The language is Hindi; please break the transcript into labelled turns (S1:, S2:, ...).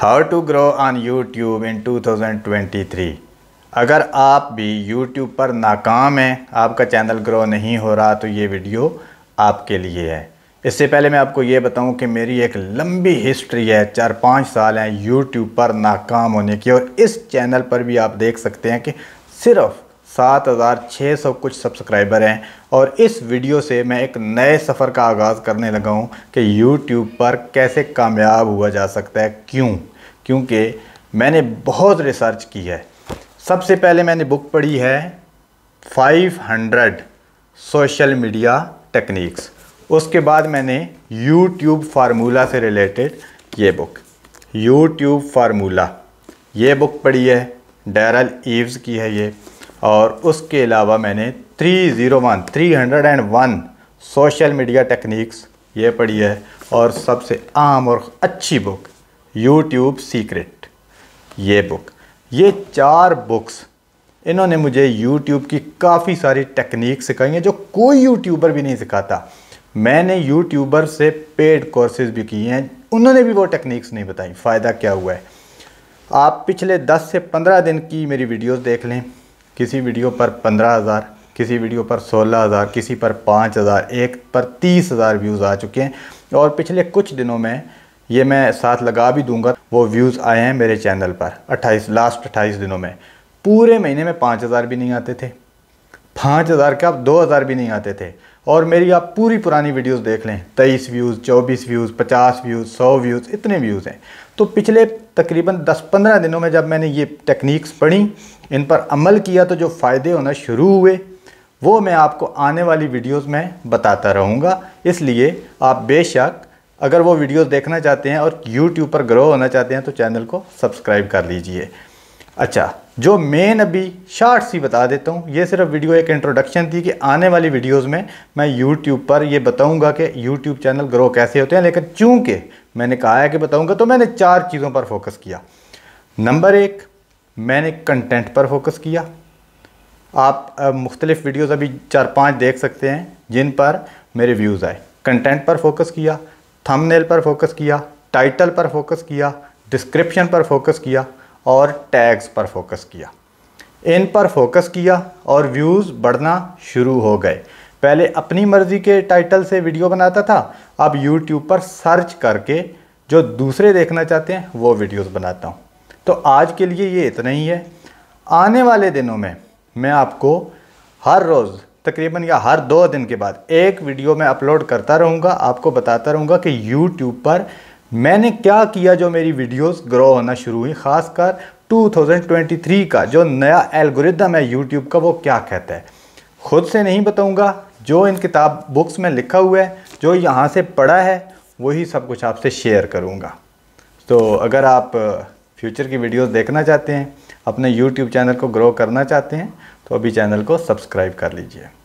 S1: how to grow on YouTube in 2023 अगर आप भी यूट्यूब पर नाकाम हैं आपका चैनल ग्रो नहीं हो रहा तो ये वीडियो आपके लिए है इससे पहले मैं आपको ये बताऊं कि मेरी एक लंबी हिस्ट्री है चार पाँच साल हैं यूट्यूब पर नाकाम होने की और इस चैनल पर भी आप देख सकते हैं कि सिर्फ़ सात हज़ार छः सौ कुछ सब्सक्राइबर हैं और इस वीडियो से मैं एक नए सफ़र का आगाज़ करने लगा हूँ कि YouTube पर कैसे कामयाब हुआ जा सकता है क्यों क्योंकि मैंने बहुत रिसर्च की है सबसे पहले मैंने बुक पढ़ी है 500 सोशल मीडिया टेक्निक्स उसके बाद मैंने YouTube फार्मूला से रिलेटेड ये बुक YouTube फार्मूला ये बुक पढ़ी है डैरल ईव्स की है ये और उसके अलावा मैंने three zero one three hundred and one social media techniques ये पढ़ी है और सबसे आम और अच्छी बुक यूट्यूब सीक्रेट ये बुक ये चार बुक्स इन्होंने मुझे यूट्यूब की काफ़ी सारी टेक्निक सिखाई हैं जो कोई यूट्यूबर भी नहीं सिखाता मैंने यूट्यूबर से पेड कोर्सेज भी किए हैं उन्होंने भी वो टेक्निक्स नहीं बताई फ़ायदा क्या हुआ है आप पिछले 10 से 15 दिन की मेरी वीडियोस देख लें किसी वीडियो पर पंद्रह हज़ार किसी वीडियो पर सोलह हज़ार किसी पर पाँच हज़ार एक पर तीस हज़ार व्यूज़ आ चुके हैं और पिछले कुछ दिनों में ये मैं साथ लगा भी दूंगा वो व्यूज़ आए हैं मेरे चैनल पर अट्ठाईस लास्ट अट्ठाईस दिनों में पूरे महीने में पाँच हज़ार भी नहीं आते थे पाँच हज़ार के अब दो हज़ार भी नहीं आते थे और मेरी आप पूरी पुरानी वीडियोस देख लें तेईस व्यूज़ चौबीस व्यूज़ पचास व्यूज़ सौ व्यूज़ इतने व्यूज़ हैं तो पिछले तकरीबन दस पंद्रह दिनों में जब मैंने ये टेक्निक्स पढ़ी इन पर अमल किया तो जो फ़ायदे होना शुरू हुए वो मैं आपको आने वाली वीडियोस में बताता रहूँगा इसलिए आप बेशक अगर वो वीडियोज़ देखना चाहते हैं और यूट्यूब पर ग्रो होना चाहते हैं तो चैनल को सब्सक्राइब कर लीजिए अच्छा जो मेन अभी शार्ट सी बता देता हूँ ये सिर्फ वीडियो एक इंट्रोडक्शन थी कि आने वाली वीडियोस में मैं यूट्यूब पर ये बताऊँगा कि यूट्यूब चैनल ग्रो कैसे होते हैं लेकिन चूँकि मैंने कहा है कि बताऊँगा तो मैंने चार चीज़ों पर फोकस किया नंबर एक मैंने कंटेंट पर फोकस किया आप मुख्तलिफ़ वीडियोज़ अभी चार पाँच देख सकते हैं जिन पर मेरे व्यूज़ आए कंटेंट पर फोकस किया थंबनेल पर फोकस किया टाइटल पर फोकस किया डिस्क्रिप्शन पर फोकस किया और टैग्स पर फोकस किया इन पर फोकस किया और व्यूज़ बढ़ना शुरू हो गए पहले अपनी मर्ज़ी के टाइटल से वीडियो बनाता था अब यूट्यूब पर सर्च करके जो दूसरे देखना चाहते हैं वो वीडियोस बनाता हूँ तो आज के लिए ये इतना ही है आने वाले दिनों में मैं आपको हर रोज़ तकरीबन या हर दो दिन के बाद एक वीडियो मैं अपलोड करता रहूँगा आपको बताता रहूँगा कि यूट्यूब पर मैंने क्या किया जो मेरी वीडियोस ग्रो होना शुरू हुई खासकर 2023 का जो नया एल्गोरिदम है यूट्यूब का वो क्या कहता है खुद से नहीं बताऊंगा जो इन किताब बुक्स में लिखा हुआ है जो यहाँ से पढ़ा है वही सब कुछ आपसे शेयर करूँगा तो अगर आप फ्यूचर की वीडियोस देखना चाहते हैं अपने यूट्यूब चैनल को ग्रो करना चाहते हैं तो अभी चैनल को सब्सक्राइब कर लीजिए